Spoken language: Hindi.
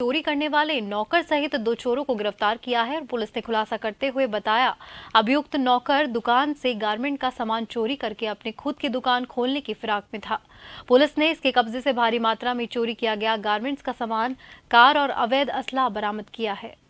चोरी करने वाले नौकर सहित दो चोरों को गिरफ्तार किया है और पुलिस ने खुलासा करते हुए बताया अभियुक्त नौकर दुकान से गारमेंट का सामान चोरी करके अपने खुद की दुकान खोलने की फिराक में था पुलिस ने इसके कब्जे से भारी मात्रा में चोरी किया गया गारमेंट्स का सामान कार और अवैध असला बरामद किया है